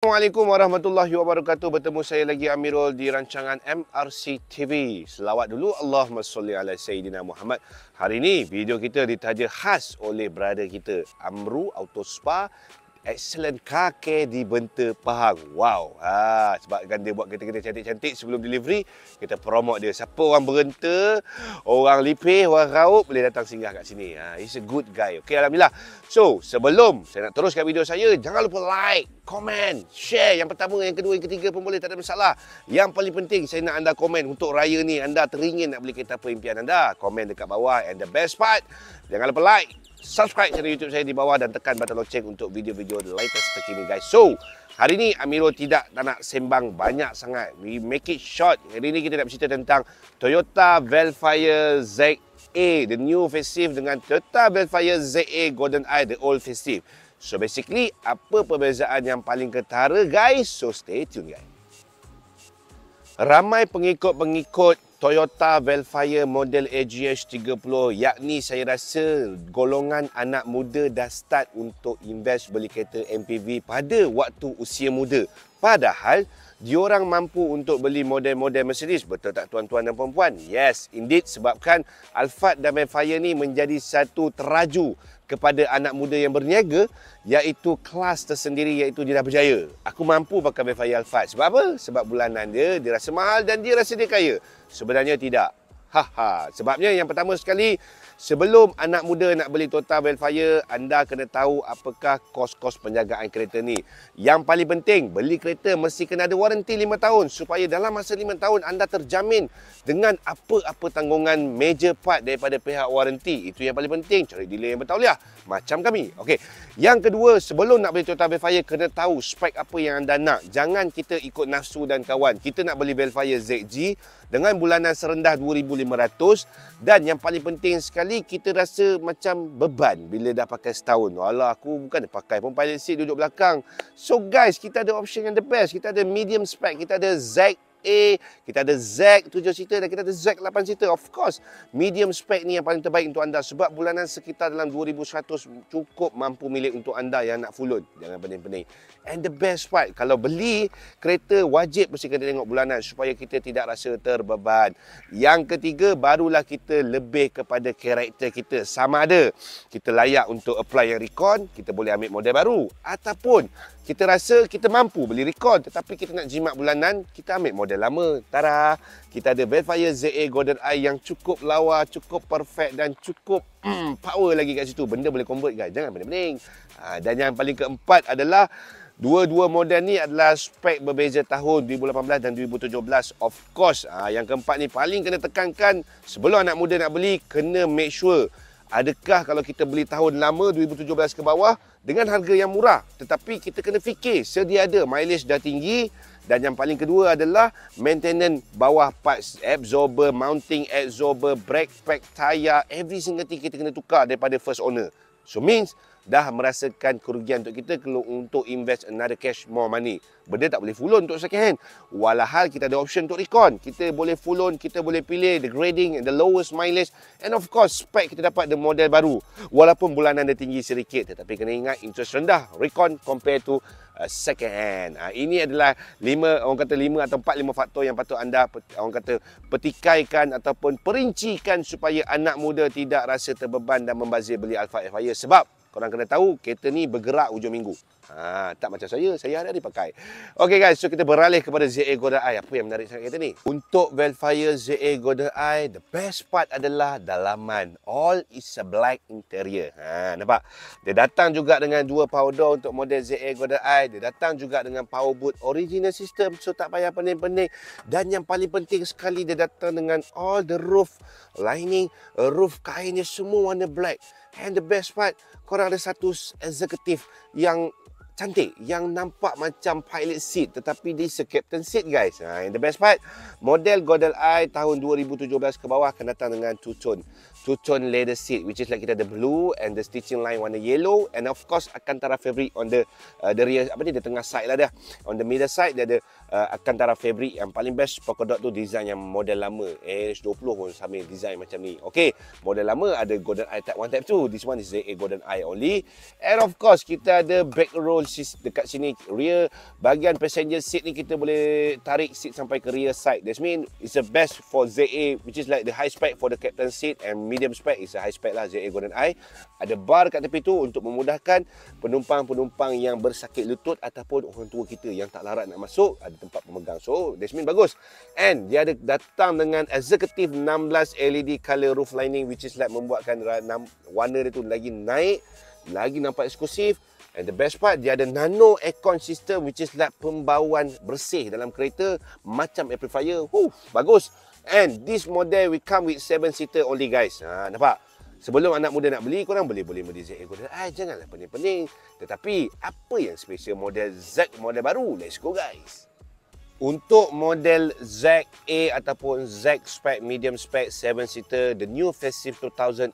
Assalamualaikum warahmatullahi wabarakatuh. Bertemu saya lagi Amirul di rancangan MRC TV. Selawat dulu Allahumma salli ala sayyidina Muhammad. Hari ini video kita ditaja khas oleh brother kita Amru Auto Spa excellent car di bente Pahang. Wow. Ha, sebab kan dia buat kereta-kereta cantik-cantik sebelum delivery, kita promote dia. Siapa orang berenta, orang lipih, orang raup boleh datang singgah kat sini. Ha, he's a good guy. Okay, Alhamdulillah. So, sebelum saya nak teruskan video saya, jangan lupa like, komen, share. Yang pertama, yang kedua, yang ketiga pun boleh. Tak ada masalah. Yang paling penting, saya nak anda komen untuk raya ni. Anda teringin nak beli kereta apa impian anda. Komen dekat bawah. And the best part, jangan lupa like, subscribe channel YouTube saya di bawah dan tekan butang loceng untuk video-video latest terkini guys. So, hari ini Amirul tidak nak sembang banyak sangat. We make it short. Hari ini kita nak bercerita tentang Toyota Velfire ZA, the new festive dengan Toyota Velfire ZA Golden Eye, the old festive. So basically, apa perbezaan yang paling ketara guys? So stay tune guys. Ramai pengikut-pengikut Toyota Velfire model AGH 30 yakni saya rasa golongan anak muda dah start untuk invest beli kereta MPV pada waktu usia muda. Padahal dia orang mampu untuk beli model-model Mercedes betul tak tuan-tuan dan puan-puan? Yes, indeed sebabkan Alphard dan Velfire ni menjadi satu teraju kepada anak muda yang berniaga iaitu kelas tersendiri iaitu dia dah berjaya. Aku mampu pakai Wi-Fi Sebab apa? Sebab bulanan dia, dia rasa mahal dan dia rasa dia kaya. Sebenarnya tidak. Haha. Ha. Sebabnya yang pertama sekali, Sebelum anak muda nak beli Toyota Velfire, anda kena tahu apakah kos-kos penjagaan kereta ni. Yang paling penting, beli kereta mesti kena ada waranti 5 tahun supaya dalam masa 5 tahun anda terjamin dengan apa-apa tanggungan major part daripada pihak waranti. Itu yang paling penting, cari dealer yang bertauliah macam kami. Okey. Yang kedua, sebelum nak beli Toyota Velfire kena tahu spek apa yang anda nak. Jangan kita ikut nafsu dan kawan. Kita nak beli Velfire ZG dengan bulanan serendah 2500 dan yang paling penting sekali kali kita rasa macam beban bila dah pakai setahun. Walau aku bukan pakai pun pilot seat duduk belakang. So guys, kita ada option yang the best. Kita ada medium spec, kita ada ZX A, kita ada Z 7 seater dan kita ada Z 8 seater. Of course, medium spec ni yang paling terbaik untuk anda sebab bulanan sekitar dalam 2100 cukup mampu milik untuk anda yang nak full load. Jangan pening-pening. And the best part, kalau beli kereta wajib mesti kena tengok bulanan supaya kita tidak rasa terbeban. Yang ketiga, barulah kita lebih kepada karakter kita. Sama ada kita layak untuk apply yang recon, kita boleh ambil model baru ataupun kita rasa kita mampu beli record tetapi kita nak jimat bulanan kita ambil model lama tara kita ada Velfire ZA Golden Eye yang cukup lawa cukup perfect dan cukup mm, power lagi kat situ benda boleh convert guys jangan benda bening. ha, dan yang paling keempat adalah Dua-dua model ni adalah spek berbeza tahun 2018 dan 2017 of course. Ha, yang keempat ni paling kena tekankan sebelum anak muda nak beli kena make sure Adakah kalau kita beli tahun lama 2017 ke bawah dengan harga yang murah tetapi kita kena fikir sedia ada mileage dah tinggi dan yang paling kedua adalah maintenance bawah parts absorber, mounting absorber, brake pack, tayar every single thing kita kena tukar daripada first owner. So means dah merasakan kerugian untuk kita kalau untuk invest another cash more money. Benda tak boleh full loan untuk second hand. Walahal kita ada option untuk recon. Kita boleh full loan, kita boleh pilih the grading, the lowest mileage and of course spec kita dapat the model baru. Walaupun bulanan dia tinggi sedikit tetapi kena ingat interest rendah recon compare to uh, second hand. Ah, ini adalah lima orang kata lima atau empat lima faktor yang patut anda orang kata petikaikan ataupun perincikan supaya anak muda tidak rasa terbeban dan membazir beli Alfa Fire sebab Korang kena tahu kereta ni bergerak hujung minggu. Ha, tak macam saya, saya ada hari pakai. Okey guys, so kita beralih kepada ZA Goda Eye. Apa yang menarik sangat kita ni? Untuk Velfire ZA Goda Eye, the best part adalah dalaman. All is a black interior. Ha, nampak? Dia datang juga dengan dua power door untuk model ZA Goda Eye. Dia datang juga dengan power boot original system. So tak payah pening-pening. Dan yang paling penting sekali, dia datang dengan all the roof lining. Roof kainnya semua warna black. And the best part, korang ada satu executive yang cantik yang nampak macam pilot seat tetapi dia se-captain seat guys. Ha, and the best part, model Godel Eye tahun 2017 ke bawah akan datang dengan two-tone. Two-tone leather seat which is like kita ada blue and the stitching line warna yellow and of course akan tara favorite on the uh, the rear, apa ni, the tengah side lah dia. On the middle side, dia ada uh, akan darah fabric yang paling best polka dot tu design yang model lama eh, AH20 pun sama design macam ni ok model lama ada golden eye tak? One tap tu, this one is a golden eye only and of course kita ada back roll seat dekat sini rear bahagian passenger seat ni kita boleh tarik seat sampai ke rear side that's mean it's the best for ZA which is like the high spec for the captain seat and medium spec is a high spec lah ZA golden eye ada bar kat tepi tu untuk memudahkan penumpang-penumpang yang bersakit lutut ataupun orang tua kita yang tak larat nak masuk ada tempat pemegang. So, that's mean bagus. And dia ada datang dengan executive 16 LED color roof lining which is like membuatkan warna dia tu lagi naik, lagi nampak eksklusif. And the best part, dia ada nano aircon system which is like pembauan bersih dalam kereta macam air purifier. bagus. And this model we come with 7-seater only guys. Ha, nampak? Sebelum anak muda nak beli, korang boleh boleh beli ZA Golden Eye. Ah, janganlah pening-pening. Tetapi, apa yang special model Z model baru? Let's go guys. Untuk model ZA ataupun Z spec medium spec 7 seater the new festive 2018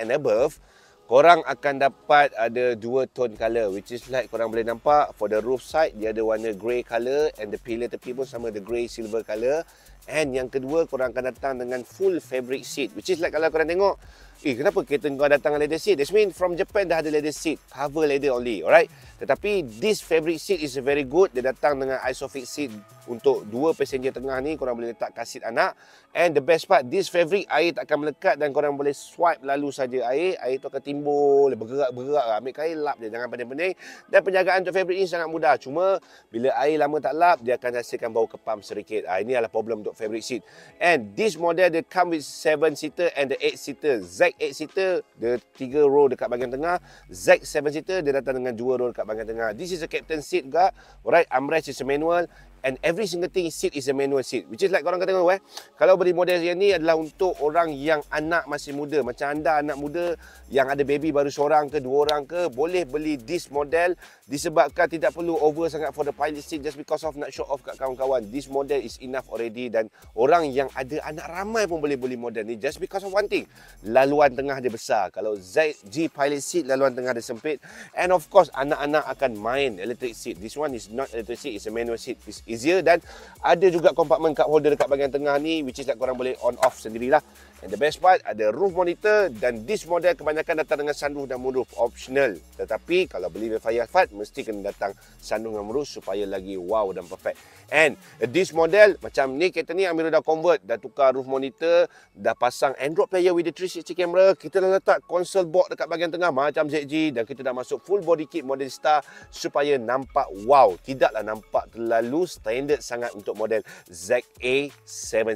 and above korang akan dapat ada dua tone color which is like korang boleh nampak for the roof side dia ada warna grey color and the pillar tepi pun sama the grey silver color and yang kedua korang akan datang dengan full fabric seat which is like kalau korang tengok eh kenapa kereta kau datang dengan leather seat? That means from Japan dah ada leather seat, cover leather only, alright? Tetapi this fabric seat is very good, dia datang dengan isofix seat untuk dua passenger tengah ni, korang boleh letak kasit anak. And the best part, this fabric air tak akan melekat dan korang boleh swipe lalu saja air, air tu akan timbul, bergerak-bergerak, ambil kain, lap dia, jangan pening-pening. Dan penjagaan untuk fabric ini sangat mudah, cuma bila air lama tak lap, dia akan hasilkan bau kepam sedikit. Ha, ini adalah problem untuk fabric seat. And this model, dia come with 7-seater and the 8-seater. Zack 8 seater dia tiga row dekat bahagian tengah Zack 7 seater dia datang dengan dua row dekat bahagian tengah this is a captain seat juga Right, armrest is a manual and every single thing seat is a manual seat which is like korang kata tengok eh kalau beri model yang ni adalah untuk orang yang anak masih muda macam anda anak muda yang ada baby baru seorang ke dua orang ke boleh beli this model disebabkan tidak perlu over sangat for the pilot seat just because of nak show off kat kawan-kawan this model is enough already dan orang yang ada anak ramai pun boleh beli model ni just because of one thing laluan tengah dia besar kalau ZG pilot seat laluan tengah dia sempit and of course anak-anak akan main electric seat this one is not electric seat it's a manual seat it's easier dan ada juga compartment cup holder dekat bahagian tengah ni which is like korang boleh on off sendirilah and the best part ada roof monitor dan this model kebanyakan datang dengan sunroof dan moonroof optional tetapi kalau beli Velfire Fat mesti kena datang sunroof dan moonroof supaya lagi wow dan perfect and this model macam ni kereta ni Amirul dah convert dah tukar roof monitor dah pasang Android player with the 360 camera kita dah letak console box dekat bahagian tengah macam ZG dan kita dah masuk full body kit model star supaya nampak wow tidaklah nampak terlalu standard sangat untuk model ZA 7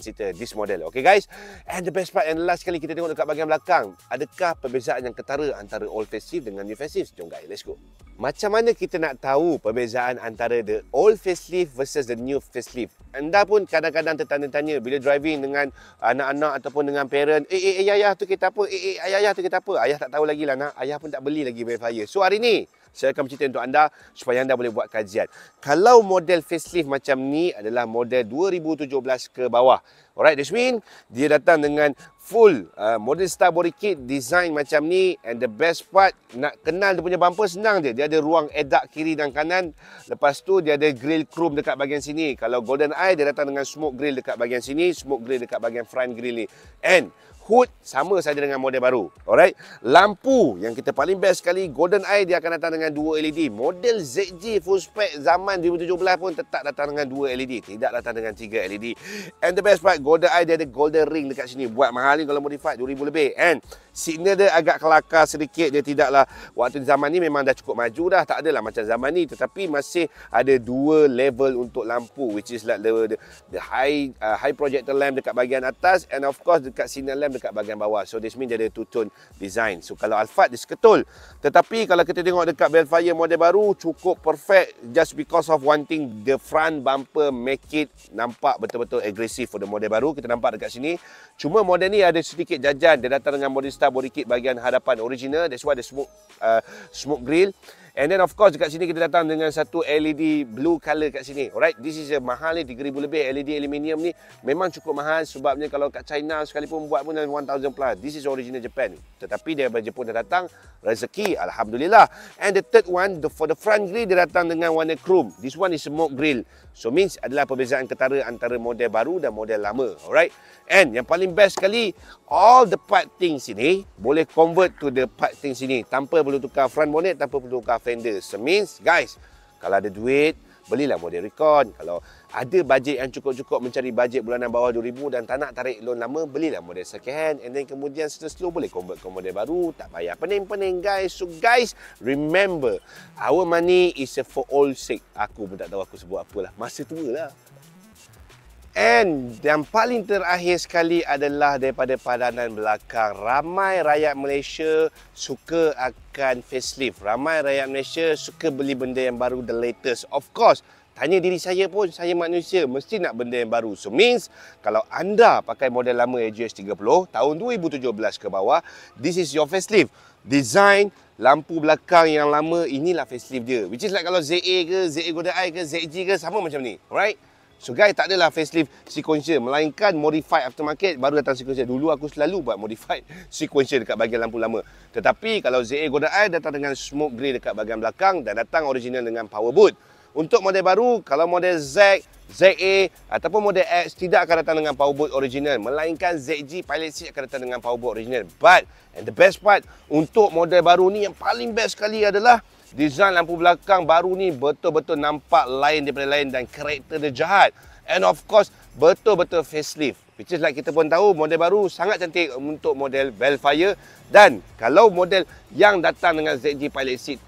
seater this model okay guys and the best part and last sekali kita tengok dekat bahagian belakang adakah perbezaan yang ketara antara old facelift dengan new facelift jom guys let's go macam mana kita nak tahu perbezaan antara the old facelift versus the new facelift anda pun kadang-kadang tertanya-tanya bila driving dengan anak-anak ataupun dengan parent eh eh ayah, ayah tu kita apa eh eh ayah, ayah tu kita apa ayah tak tahu lagi lah nak ayah pun tak beli lagi verifier so hari ni saya akan bercerita untuk anda supaya anda boleh buat kajian. Kalau model facelift macam ni adalah model 2017 ke bawah. Alright, this mean dia datang dengan full uh, model star body kit design macam ni and the best part nak kenal dia punya bumper senang je. Dia ada ruang edak kiri dan kanan. Lepas tu dia ada grill chrome dekat bahagian sini. Kalau golden eye dia datang dengan smoke grill dekat bahagian sini, smoke grill dekat bahagian front grill ni. And hood sama saja dengan model baru. Alright. Lampu yang kita paling best sekali Golden Eye dia akan datang dengan dua LED. Model ZG full spec zaman 2017 pun tetap datang dengan dua LED, tidak datang dengan tiga LED. And the best part Golden Eye dia ada golden ring dekat sini. Buat mahal ni kalau modified 2000 lebih. And signal dia agak kelakar sedikit dia tidaklah waktu zaman ni memang dah cukup maju dah tak adalah macam zaman ni tetapi masih ada dua level untuk lampu which is like the, the, the high uh, high projector lamp dekat bahagian atas and of course dekat signal lamp dekat bahagian bawah. So this mean dia ada two tone design. So kalau Alphard dia seketul. Tetapi kalau kita tengok dekat Belfire model baru cukup perfect just because of one thing the front bumper make it nampak betul-betul agresif for the model baru. Kita nampak dekat sini. Cuma model ni ada sedikit jajan dia datang dengan Modestar body kit bahagian hadapan original. That's why the smoke uh, smoke grill. And then of course dekat sini kita datang dengan satu LED blue color kat sini. Alright, this is a mahal ni 3000 lebih LED aluminium ni. Memang cukup mahal sebabnya kalau kat China sekalipun buat pun 1000 plus. This is original Japan. Tetapi dia dari Jepun dah datang rezeki alhamdulillah. And the third one the, for the front grill dia datang dengan warna chrome. This one is smoke grill. So means adalah perbezaan ketara antara model baru dan model lama. Alright. And yang paling best sekali all the part things sini boleh convert to the part things sini tanpa perlu tukar front bonnet tanpa perlu tukar Fender. So means guys, kalau ada duit, belilah model Recon. Kalau ada bajet yang cukup-cukup mencari bajet bulanan bawah RM2,000 dan tak nak tarik loan lama, belilah model second hand. And then kemudian seterusnya slow boleh convert ke model baru. Tak payah pening-pening guys. So guys, remember, our money is for all sake. Aku pun tak tahu aku sebut apalah. Masa tua lah. And yang paling terakhir sekali adalah daripada padanan belakang. Ramai rakyat Malaysia suka akan facelift. Ramai rakyat Malaysia suka beli benda yang baru, the latest. Of course, tanya diri saya pun, saya manusia mesti nak benda yang baru. So means, kalau anda pakai model lama AGS 30 tahun 2017 ke bawah, this is your facelift. Design lampu belakang yang lama, inilah facelift dia. Which is like kalau ZA ke, ZA Goda I ke, ZG ke, sama macam ni. Alright? So guys tak adalah facelift sequential Melainkan modified aftermarket baru datang sequential Dulu aku selalu buat modified sequential dekat bahagian lampu lama Tetapi kalau ZA Godai datang dengan smoke grey dekat bahagian belakang Dan datang original dengan power boot Untuk model baru, kalau model Z, ZA ataupun model X Tidak akan datang dengan power boot original Melainkan ZG pilot seat akan datang dengan power boot original But and the best part untuk model baru ni yang paling best sekali adalah Design lampu belakang baru ni betul-betul nampak lain daripada lain dan karakter dia jahat. And of course, betul-betul facelift. Which is like kita pun tahu model baru sangat cantik untuk model Belfire dan kalau model yang datang dengan ZG Pilot Seat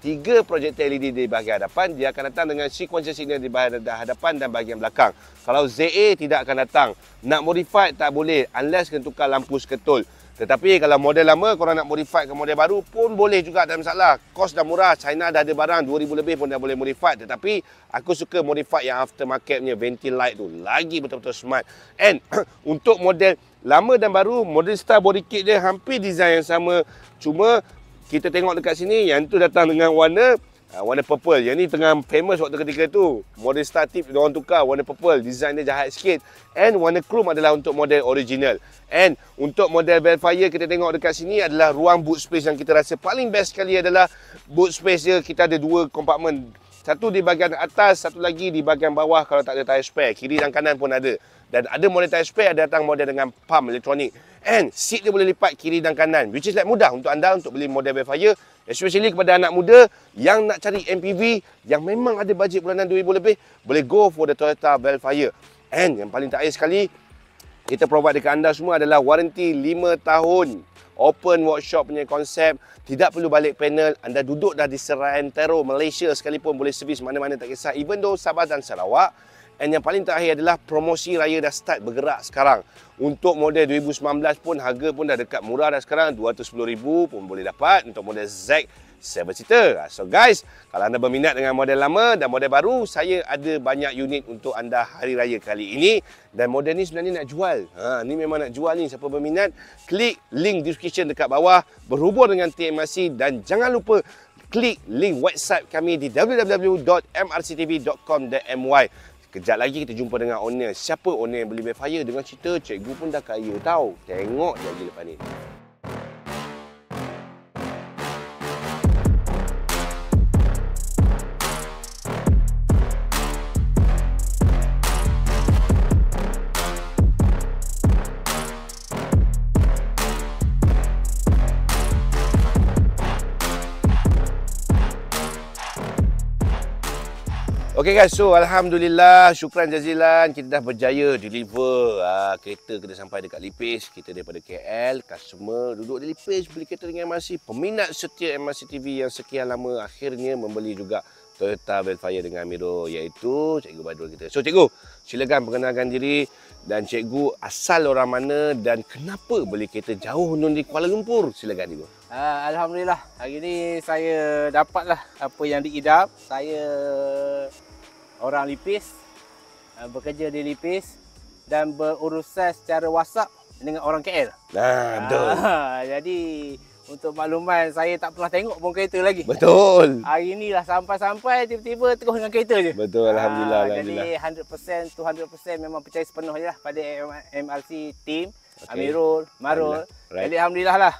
3 projector LED di bahagian hadapan dia akan datang dengan sequencer signal di bahagian hadapan dan bahagian belakang kalau ZA tidak akan datang nak modify tak boleh unless kena tukar lampu seketul tetapi kalau model lama korang nak modify ke model baru pun boleh juga tak masalah. Kos dah murah, China dah ada barang 2000 lebih pun dah boleh modify. Tetapi aku suka modify yang aftermarket punya venti light tu. Lagi betul-betul smart. And untuk model lama dan baru, model star body kit dia hampir design yang sama. Cuma kita tengok dekat sini yang tu datang dengan warna Ah, warna purple yang ni tengah famous waktu ketika tu model star tip dia orang tukar warna purple design dia jahat sikit and warna chrome adalah untuk model original and untuk model Belfire kita tengok dekat sini adalah ruang boot space yang kita rasa paling best sekali adalah boot space dia kita ada dua compartment satu di bahagian atas satu lagi di bahagian bawah kalau tak ada tyre spare kiri dan kanan pun ada dan ada model tyre spare ada datang model dengan pump elektronik and seat dia boleh lipat kiri dan kanan which is like mudah untuk anda untuk beli model Belfire Especially kepada anak muda yang nak cari MPV yang memang ada bajet bulanan RM2,000 lebih, boleh go for the Toyota Velfire. And yang paling terakhir sekali, kita provide dekat anda semua adalah waranti 5 tahun open workshop punya konsep tidak perlu balik panel anda duduk dah di Serai Serantero Malaysia sekalipun boleh servis mana-mana tak kisah even though Sabah dan Sarawak And yang paling terakhir adalah promosi raya dah start bergerak sekarang. Untuk model 2019 pun harga pun dah dekat murah dah sekarang. RM210,000 pun boleh dapat untuk model Z Seven seater ah, So guys, kalau anda berminat dengan model lama dan model baru, saya ada banyak unit untuk anda hari raya kali ini. Dan model ni sebenarnya nak jual. Ha, ni memang nak jual ni. Siapa berminat, klik link description dekat bawah. Berhubung dengan TMRC dan jangan lupa klik link website kami di www.mrctv.com.my Kejap lagi kita jumpa dengan owner. Siapa owner yang beli Mayfire dengan cerita cikgu pun dah kaya tahu. Tengok je lagi lepas ni. Okay guys, so Alhamdulillah, syukran jazilan Kita dah berjaya deliver uh, kereta kita sampai dekat Lipis Kita daripada KL, customer duduk di Lipis beli kereta dengan MRC Peminat setia MRC TV yang sekian lama akhirnya membeli juga Toyota Velfire dengan Miro iaitu Cikgu Badrul kita So Cikgu, silakan perkenalkan diri dan Cikgu asal orang mana dan kenapa beli kereta jauh nun di Kuala Lumpur Silakan Cikgu Uh, Alhamdulillah, hari ni saya dapatlah apa yang diidap. Saya orang lipis uh, bekerja di lipis dan berurusan secara WhatsApp dengan orang KL. Nah, ah, betul. Uh, jadi untuk makluman saya tak pernah tengok pun kereta lagi. Betul. Hari inilah sampai-sampai tiba-tiba terus dengan kereta je. Betul alhamdulillah uh, alhamdulillah. Jadi 100% 200% memang percaya sepenuhnya lah pada MRC team okay. Amirul, Marul. Alhamdulillah. Right. Jadi alhamdulillah lah.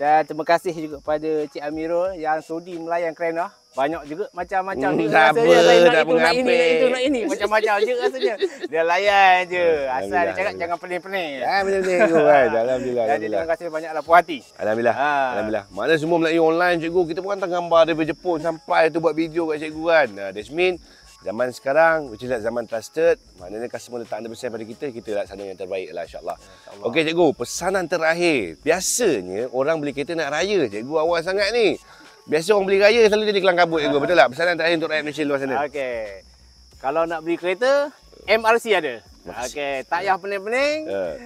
Dan terima kasih juga kepada Cik Amirul yang sudi melayan kerana banyak juga macam-macam hmm, rasa dia nak itu nak ini itu nak ini macam-macam je rasanya dia layan je ya, asal dia cakap jangan pening-pening ha betul ni tu kan ah. alhamdulillah jadi terima kasih banyaklah puas hati alhamdulillah ha. alhamdulillah Mana semua melalui online cikgu kita pun hantar gambar dari Jepun sampai tu buat video kat cikgu kan Desmin ah, Zaman sekarang, which is like zaman trusted, maknanya customer letak anda bersih pada kita, kita nak lah sana yang terbaik lah insyaAllah. Insya Okey cikgu, pesanan terakhir. Biasanya orang beli kereta nak raya, cikgu awal sangat ni. Biasa orang beli raya selalu jadi kelang kabut juga. Betul tak? Pesanan terakhir untuk rakyat Malaysia luar sana. Okey. Kalau nak beli kereta, MRC ada. Okey, tak payah pening-pening. Ya.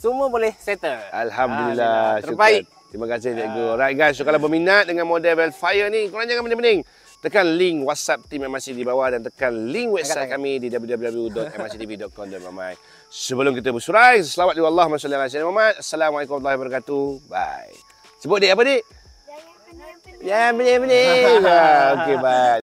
Semua boleh settle. Alhamdulillah. Ah, terbaik. Terima kasih cikgu. Ah. Alright guys, so kalau berminat dengan model Velfire ni, korang jangan pening-pening. Tekan link WhatsApp tim MRC di bawah dan tekan link website kami di www.mrctv.com.my. Sebelum kita bersurai, selamat di Allah, Assalamualaikum warahmatullahi wabarakatuh. Bye. Sebut dik apa dik? Ya, beli-beli. Okey, bye.